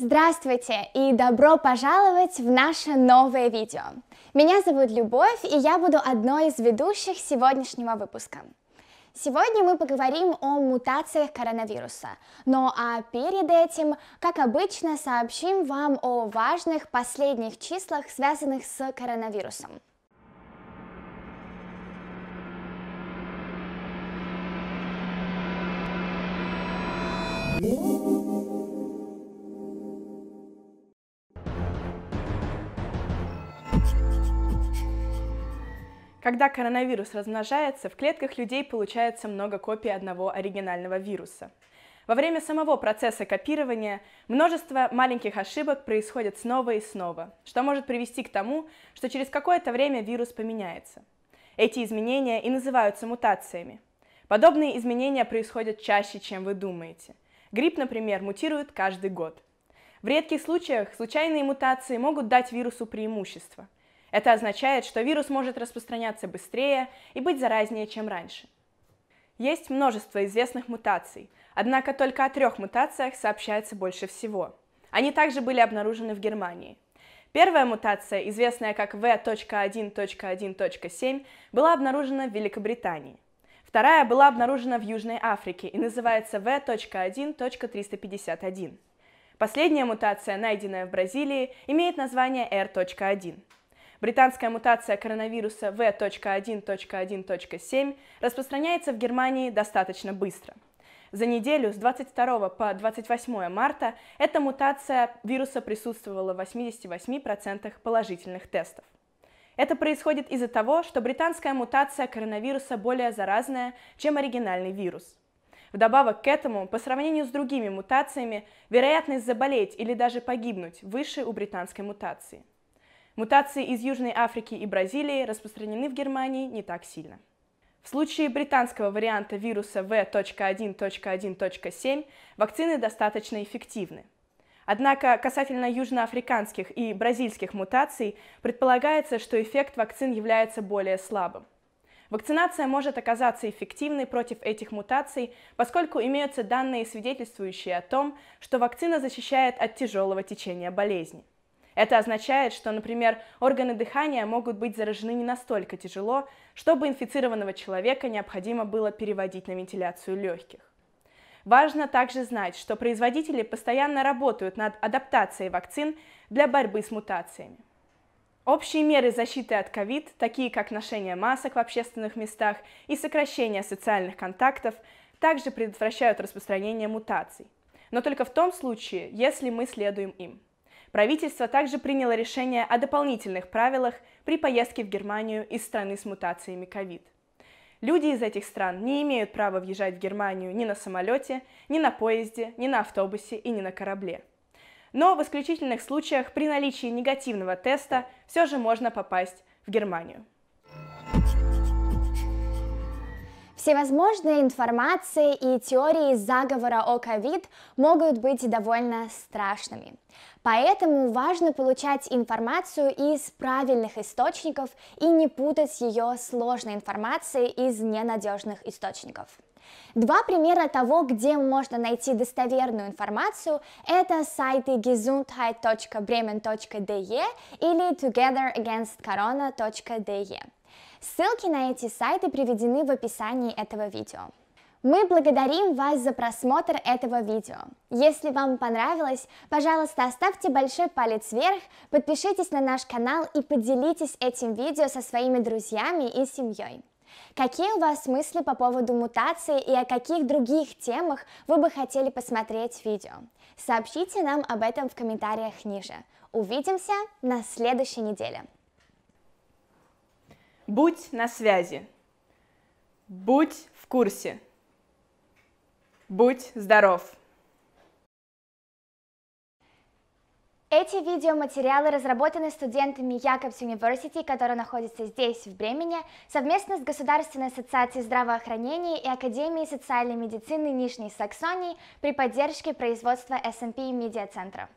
Здравствуйте и добро пожаловать в наше новое видео. Меня зовут Любовь, и я буду одной из ведущих сегодняшнего выпуска. Сегодня мы поговорим о мутациях коронавируса, но а перед этим, как обычно, сообщим вам о важных последних числах, связанных с коронавирусом. Thank Когда коронавирус размножается, в клетках людей получается много копий одного оригинального вируса. Во время самого процесса копирования множество маленьких ошибок происходит снова и снова, что может привести к тому, что через какое-то время вирус поменяется. Эти изменения и называются мутациями. Подобные изменения происходят чаще, чем вы думаете. Грипп, например, мутирует каждый год. В редких случаях случайные мутации могут дать вирусу преимущество – это означает, что вирус может распространяться быстрее и быть заразнее, чем раньше. Есть множество известных мутаций, однако только о трех мутациях сообщается больше всего. Они также были обнаружены в Германии. Первая мутация, известная как V.1.1.7, была обнаружена в Великобритании. Вторая была обнаружена в Южной Африке и называется V.1.351. Последняя мутация, найденная в Бразилии, имеет название R.1. Британская мутация коронавируса V.1.1.7 распространяется в Германии достаточно быстро. За неделю с 22 по 28 марта эта мутация вируса присутствовала в 88% положительных тестов. Это происходит из-за того, что британская мутация коронавируса более заразная, чем оригинальный вирус. Вдобавок к этому, по сравнению с другими мутациями, вероятность заболеть или даже погибнуть выше у британской мутации. Мутации из Южной Африки и Бразилии распространены в Германии не так сильно. В случае британского варианта вируса V.1.1.7 вакцины достаточно эффективны. Однако касательно южноафриканских и бразильских мутаций предполагается, что эффект вакцин является более слабым. Вакцинация может оказаться эффективной против этих мутаций, поскольку имеются данные, свидетельствующие о том, что вакцина защищает от тяжелого течения болезни. Это означает, что, например, органы дыхания могут быть заражены не настолько тяжело, чтобы инфицированного человека необходимо было переводить на вентиляцию легких. Важно также знать, что производители постоянно работают над адаптацией вакцин для борьбы с мутациями. Общие меры защиты от ковид, такие как ношение масок в общественных местах и сокращение социальных контактов, также предотвращают распространение мутаций. Но только в том случае, если мы следуем им. Правительство также приняло решение о дополнительных правилах при поездке в Германию из страны с мутациями ковид. Люди из этих стран не имеют права въезжать в Германию ни на самолете, ни на поезде, ни на автобусе и ни на корабле. Но в исключительных случаях при наличии негативного теста все же можно попасть в Германию. Всевозможные информации и теории заговора о ковид могут быть довольно страшными. Поэтому важно получать информацию из правильных источников и не путать ее сложной информацией из ненадежных источников. Два примера того, где можно найти достоверную информацию, это сайты gesundheit.bremen.de или togetheragainstcorona.de. Ссылки на эти сайты приведены в описании этого видео. Мы благодарим вас за просмотр этого видео. Если вам понравилось, пожалуйста, оставьте большой палец вверх, подпишитесь на наш канал и поделитесь этим видео со своими друзьями и семьей. Какие у вас мысли по поводу мутации и о каких других темах вы бы хотели посмотреть видео? Сообщите нам об этом в комментариях ниже. Увидимся на следующей неделе. Будь на связи. Будь в курсе. Будь здоров. Эти видеоматериалы разработаны студентами Якобс University, которые находятся здесь, в Бремене, совместно с Государственной ассоциацией здравоохранения и Академией социальной медицины Нижней Саксонии при поддержке производства SMP Медиа Центра.